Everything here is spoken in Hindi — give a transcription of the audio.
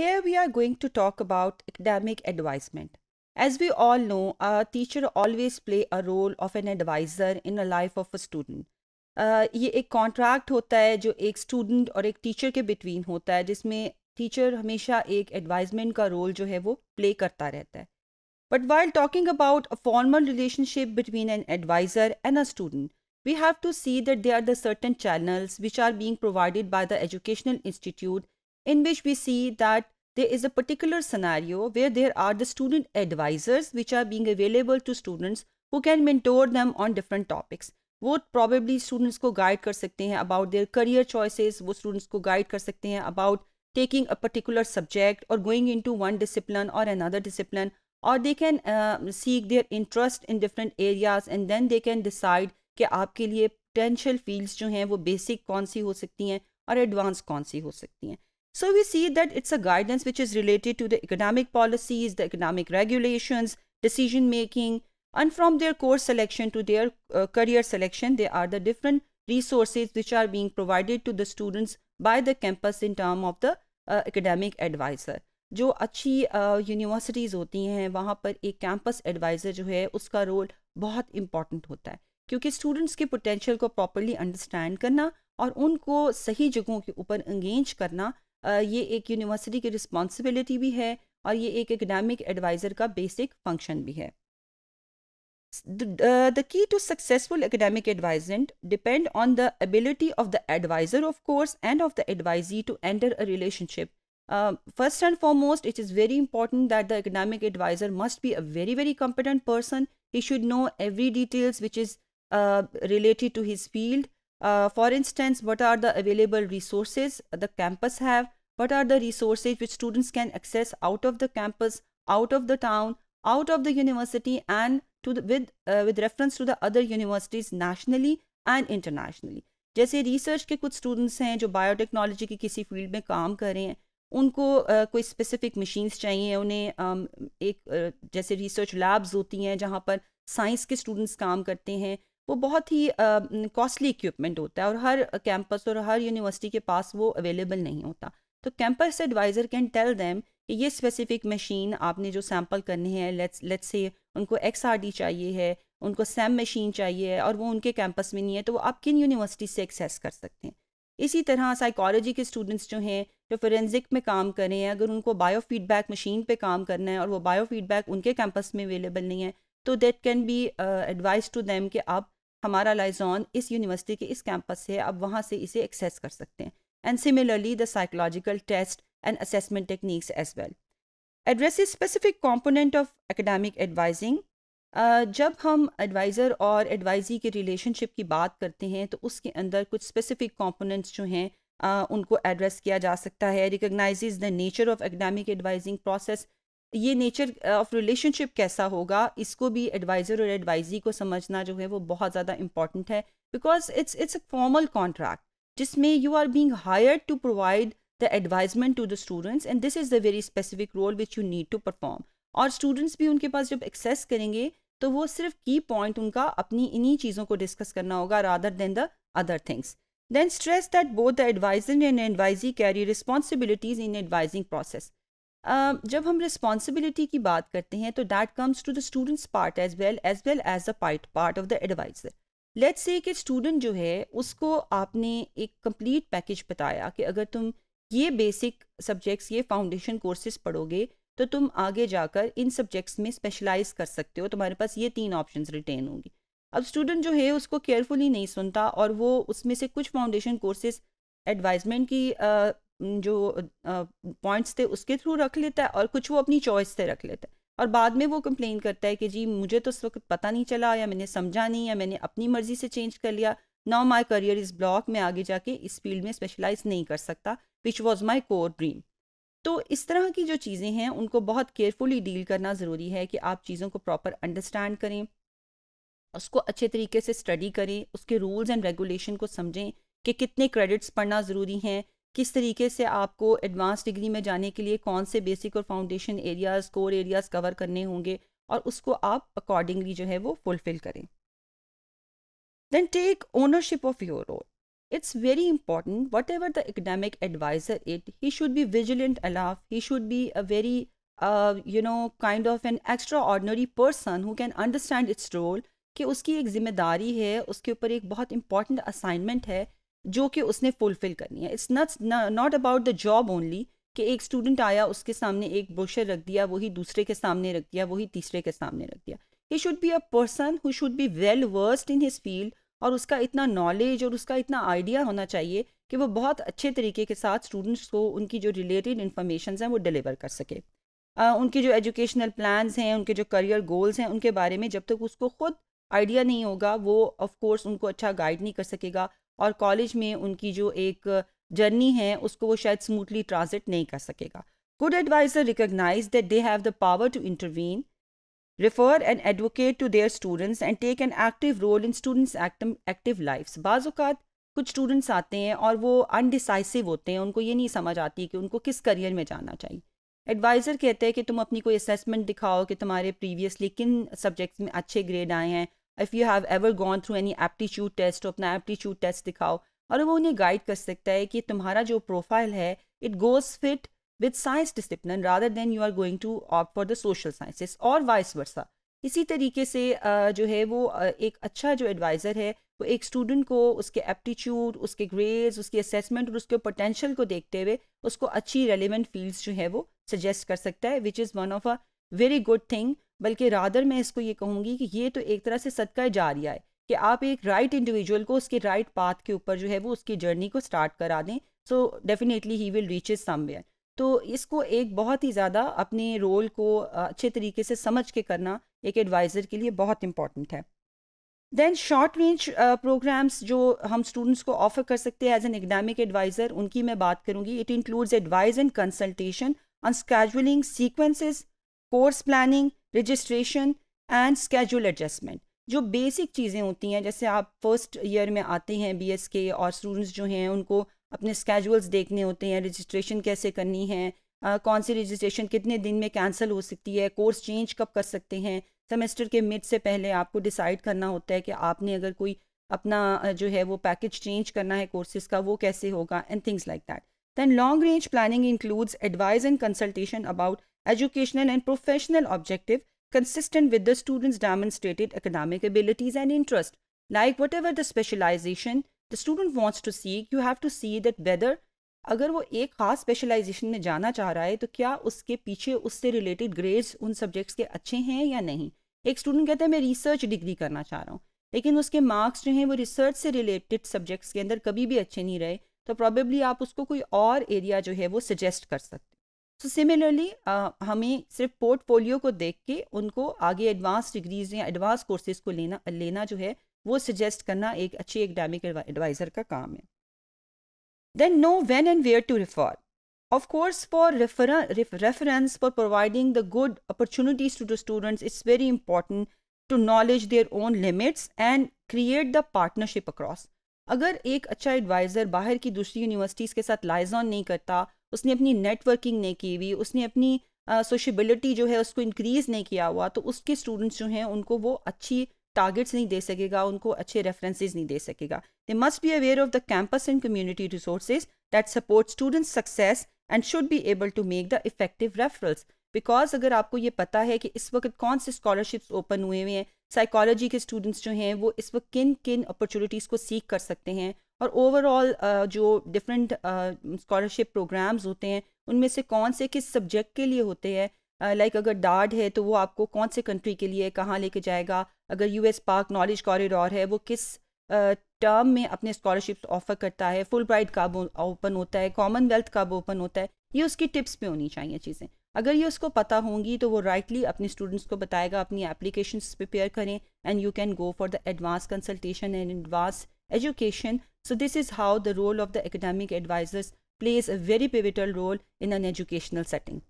Here we are going to talk about academic advisement. As we all know, a teacher always play a role of an advisor in the life of a student. Uh, ये एक contract होता है जो एक student और एक teacher के between होता है जिसमें teacher हमेशा एक advisement का role जो है वो play करता रहता है But while talking about a formal relationship between an advisor and a student, we have to see that there are the certain channels which are being provided by the educational institute in which we see that there is a particular scenario where there are the student advisors which are being available to students who can mentor them on different topics. वो probably students को guide कर सकते हैं about their career choices, वो students को guide कर सकते हैं about taking a particular subject or going into one discipline or another discipline or they can uh, seek their interest in different areas and then they can decide कि आपके लिए potential fields जो हैं वो basic कौन सी हो सकती हैं और advanced कौन सी हो सकती हैं So we see that it's a guidance which is related to the economic policies, the economic regulations, decision making, and from their course selection to their uh, career selection, they are the different resources which are being provided to the students by the campus in term of the uh, academic advisor. जो अच्छी यूनिवर्सिटीज़ uh, होती हैं वहाँ पर एक कैंपस एडवाइज़र जो है उसका रोल बहुत इम्पॉर्टेंट होता है क्योंकि स्टूडेंट्स के पोटेंशियल को प्रॉपरली अंडरस्टैंड करना और उनको सही जगहों के ऊपर इंगेज करना ये एक यूनिवर्सिटी की रिस्पॉन्सिबिलिटी भी है और ये एक एकेडमिक एडवाइज़र का बेसिक फंक्शन भी है the key to successful academic advisement depend on the ability of the adviser of course and of the advisee to enter a relationship first and foremost it is very important that the academic adviser must be a very very competent person he should know every details which is related to his field for instance what are the available resources the campus have what are the resources which students can access out of the campus, out of the town, out of the university and to the, with, uh, with reference to the other universities nationally and internationally. जैसे रिसर्च के कुछ स्टूडेंट्स हैं जो बायोटेक्नोलॉजी की किसी फील्ड में काम कर रहे हैं उनको uh, कोई स्पेसिफिक मशीन्स चाहिए उन्हें um, एक uh, जैसे रिसर्च लैब्स होती हैं जहाँ पर साइंस के स्टूडेंट्स काम करते हैं वो बहुत ही कॉस्टली uh, इक्विपमेंट होता है और हर कैंपस और हर यूनिवर्सिटी के पास वो अवेलेबल नहीं होता तो campus adviser can tell them कि ये स्पेसिफिक मशीन आपने जो सैम्पल करने हैं लेट्स लेट्स से उनको एक्स चाहिए है उनको सैम मशीन चाहिए है और वो उनके कैंपस में नहीं है तो वो आप किन यूनिवर्सिटी से एक्सेस कर सकते हैं इसी तरह साइकोलॉजी के स्टूडेंट्स जो हैं जो फोरेंसिक में काम कर रहे हैं अगर उनको बायो फीडबैक मशीन पे काम करना है और वो बायो फीडबैक उनके कैंपस में अवेलेबल नहीं है तो that can be advice to them कि आप हमारा लाइजॉन इस यूनिवर्सिटी के इस कैंपस से आप वहाँ से इसे एक्सेस कर सकते हैं and similarly the psychological test and assessment techniques as well. Addresses specific component of academic advising. Uh, जब हम एडवाइज़र और एडवाइजी के रिलेशनशिप की बात करते हैं तो उसके अंदर कुछ स्पेसिफिक कंपोनेंट्स जो हैं uh, उनको एड्रेस किया जा सकता है recognise the nature of academic advising process ये नेचर ऑफ रिलेशनशिप कैसा होगा इसको भी एडवाइज़र और एडवाइजी को समझना जो है वो बहुत ज़्यादा इम्पॉर्टेंट है because it's it's a formal contract जिसमें you are being hire to provide the advisement to the students and this is the very specific role which you need to perform और स्टूडेंट्स भी उनके पास जब एक्सेस करेंगे तो वो सिर्फ की पॉइंट उनका अपनी इन्हीं चीज़ों को डिस्कस करना होगा rather than the other things then stress that both the adviser and advisee carry responsibilities in advising process जब हम रिस्पॉन्सिबिलिटी की बात करते हैं तो that comes to the students part as well as well as the part of the adviser let's say कि स्टूडेंट जो है उसको आपने एक कंप्लीट पैकेज बताया कि अगर तुम ये बेसिक सब्जेक्ट्स ये फाउंडेशन कोर्सेज पढ़ोगे तो तुम आगे जाकर इन सब्जेक्ट्स में स्पेशलाइज कर सकते हो तुम्हारे पास ये तीन ऑप्शन रिटेन होंगी अब स्टूडेंट जो है उसको केयरफुली नहीं सुनता और वो उसमें से कुछ फाउंडेशन कोर्सेज एडवाइजमेंट की आ, जो पॉइंट्स थे उसके थ्रू रख लेता है और कुछ वो अपनी चॉइस से रख लेता है और बाद में वो कंप्लेन करता है कि जी मुझे तो उस वक्त पता नहीं चला या मैंने समझा नहीं या मैंने अपनी मर्ज़ी से चेंज कर लिया now my career is block मैं आगे जाके इस फील्ड में स्पेशलाइज नहीं कर सकता which was my core dream तो इस तरह की जो चीज़ें हैं उनको बहुत केयरफुली डील करना ज़रूरी है कि आप चीज़ों को प्रॉपर अंडरस्टैंड करें उसको अच्छे तरीके से स्टडी करें उसके रूल्स एंड रेगुलेशन को समझें कि कितने क्रेडिट्स पढ़ना ज़रूरी हैं किस तरीके से आपको एडवांस डिग्री में जाने के लिए कौन से बेसिक और foundation areas core areas cover करने होंगे और उसको आप अकॉर्डिंगली जो है वो फुलफिल करें then take ownership of your role it's very important whatever the academic adviser it he should be vigilant aloof he should be a very you know kind of an extraordinary person who can understand its role कि उसकी एक जिम्मेदारी है उसके ऊपर एक बहुत इंपॉर्टेंट असाइनमेंट है जो कि उसने फुलफिल करनी है it's nuts not about the job only कि एक स्टूडेंट आया उसके सामने एक ब्रोशर रख दिया वही दूसरे के सामने रख दिया वही तीसरे के सामने रख दिया he should be a person who should be well versed in his field और उसका इतना नॉलेज और उसका इतना आइडिया होना चाहिए कि वो बहुत अच्छे तरीके के साथ स्टूडेंट्स को उनकी जो रिलेटेड इन्फॉर्मेशन हैं वो डिलीवर कर सके uh, उनके जो एजुकेशनल प्लान्स हैं उनके जो करियर गोल्स हैं उनके बारे में जब तक उसको खुद आइडिया नहीं होगा वो ऑफ कोर्स उनको अच्छा गाइड नहीं कर सकेगा और कॉलेज में उनकी जो एक जर्नी है उसको वो शायद स्मूथली ट्रांजिट नहीं कर सकेगा good advisor recognise that they have the power to intervene refer and advocate to their students and take an active role in students active life बाज़ात कुछ स्टूडेंट्स आते हैं और वो अनडिसाइसिव होते हैं उनको ये नहीं समझ आती कि उनको किस करियर में जाना चाहिए एडवाइज़र कहते हैं कि तुम अपनी कोई असेसमेंट दिखाओ कि तुम्हारे प्रीवियसली किन सब्जेक्ट्स में अच्छे ग्रेड आए हैं if you have ever gone through any aptitude test तो अपना एप्टीट्यूड टेस्ट दिखाओ और वो उन्हें गाइड कर सकता है कि तुम्हारा जो प्रोफाइल है it goes fit with science discipline rather than you are going to opt for the social sciences और वाइस वर्सा इसी तरीके से जो है वो एक अच्छा जो एडवाइज़र है वो एक स्टूडेंट को उसके एप्टीट्यूड उसके ग्रेड्स उसके असेसमेंट और उसके पोटेंशियल को देखते हुए उसको अच्छी रेलिवेंट फील्ड्स जो है वो सजेस्ट कर सकता है which is one of a very good thing बल्कि रादर मैं इसको ये कहूँगी कि ये तो एक तरह से सदका जारिया है कि आप एक राइट right इंडिविजुअल को उसके राइट right पाथ के ऊपर जो है वो उसकी जर्नी को स्टार्ट करा दें so definitely he will reach is somewhere तो इसको एक बहुत ही ज़्यादा अपने रोल को अच्छे तरीके से समझ के करना एक एडवाइज़र के लिए बहुत इंपॉर्टेंट है देन शॉर्ट रेंज प्रोग्राम्स जो हम स्टूडेंट्स को ऑफर कर सकते हैं एज एन एकेडमिक एडवाइज़र उनकी मैं बात करूँगी it includes advise and consultation on scheduling sequences course planning registration and schedule adjustment जो बेसिक चीज़ें होती हैं जैसे आप फर्स्ट ईयर में आते हैं बी एस के और स्टूडेंट्स जो हैं उनको अपने स्केजुअल्स देखने होते हैं रजिस्ट्रेशन कैसे करनी है आ, कौन सी रजिस्ट्रेशन कितने दिन में कैंसिल हो सकती है कोर्स चेंज कब कर सकते हैं सेमेस्टर के मिड से पहले आपको डिसाइड करना होता है कि आपने अगर कोई अपना जो है वो पैकेज चेंज करना है कोर्सेज का वो कैसे होगा and things like that then long range planning includes advice and consultation about educational and professional objective consistent with the student's demonstrated academic abilities and interest. Like whatever the specialization the student wants to seek, you have to see that whether अगर वो एक खास स्पेशलाइजेशन में जाना चाह रहा है तो क्या उसके पीछे उससे रिलेटेड ग्रेड्स उन सब्जेक्ट्स के अच्छे हैं या नहीं एक स्टूडेंट कहता है मैं रिसर्च डिग्री करना चाह रहा हूँ लेकिन उसके मार्क्स जो हैं वो रिसर्च से रिलेटेड सब्जेक्ट्स के अंदर कभी भी अच्छे नहीं रहे तो प्रॉबेबली आप उसको कोई और एरिया जो है वो सजेस्ट कर सकते सो सिमिलरली uh, हमें सिर्फ पोर्टफोलियो को देख के उनको आगे एडवांस डिग्रीज या एडवांस कोर्सेज को लेना लेना जो है वो सजेस्ट करना एक अच्छी एकेडमिक एडवाइज़र का काम है then know when and where to refer of course for reference for providing the good opportunities to the students it's very important to knowledge their own limits and create the partnership across अगर एक अच्छा एडवाइज़र बाहर की दूसरी यूनिवर्सिटीज़ के साथ लाइजॉन नहीं करता उसने अपनी नेटवर्किंग नहीं की हुई उसने अपनी सोशबिलिटी uh, जो है उसको इंक्रीज़ नहीं किया हुआ तो उसके स्टूडेंट्स जो हैं उनको वो अच्छी टारगेट्स नहीं दे सकेगा उनको अच्छे रेफरेंसेज नहीं दे सकेगा they must be aware of the campus and community resources that support students success and should be able to make the effective referrals because अगर आपको ये पता है कि इस वक्त कौन से स्कॉलरशिप्स ओपन हुए हुए हैं साइकोलॉजी के स्टूडेंट्स जो हैं वो इस वक्त किन किन अपॉर्चुनिटीज़ को सीख कर सकते हैं और ओवरऑल जो डिफरेंट स्कॉलरशिप प्रोग्राम्स होते हैं उनमें से कौन से किस सब्जेक्ट के लिए होते हैं लाइक like अगर डार्ड है तो वो आपको कौन से कंट्री के लिए कहाँ लेके जाएगा अगर U S park knowledge corridor है वो किस टर्म में अपने स्कॉलरशिप्स ऑफर करता है फुल ब्राइट कब ओपन होता है कॉमनवेल्थ कब ओपन होता है ये उसकी टिप्स पे होनी चाहिए चीज़ें अगर ये उसको पता होंगी तो वो राइटली अपने स्टूडेंट्स को बताएगा अपनी एप्लीकेशन प्रिपेयर करें and you can go for the advance consultation and advance education So this is how the role of the academic advisors plays a very pivotal role in an educational setting.